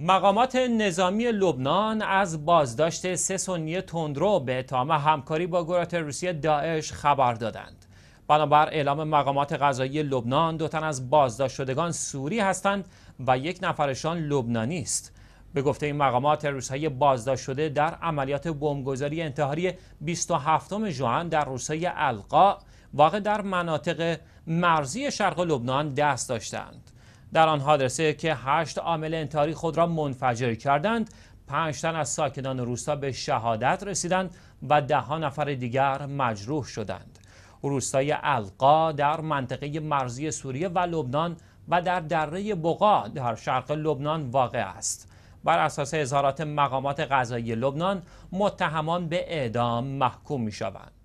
مقامات نظامی لبنان از بازداشت سه سنی تندرو به اتهام همکاری با گروه روسیه داعش خبر دادند. بنابر اعلام مقامات غذایی لبنان دو تن از بازداشت شدگان سوری هستند و یک نفرشان لبنانی است. به گفته این مقامات روسیه بازداشت شده در عملیات بمبگذاری انتحاری 27 جوان در روسیه القا واقع در مناطق مرزی شرق لبنان دست داشتند. در آن حادثه که هشت عامل انتحاری خود را منفجر کردند پنج تن از ساکنان روستا به شهادت رسیدند و ده ها نفر دیگر مجروح شدند روستای القا در منطقه مرزی سوریه و لبنان و در دره بقا در شرق لبنان واقع است بر اساس اظهارات مقامات غذایی لبنان متهمان به اعدام محکوم می شوند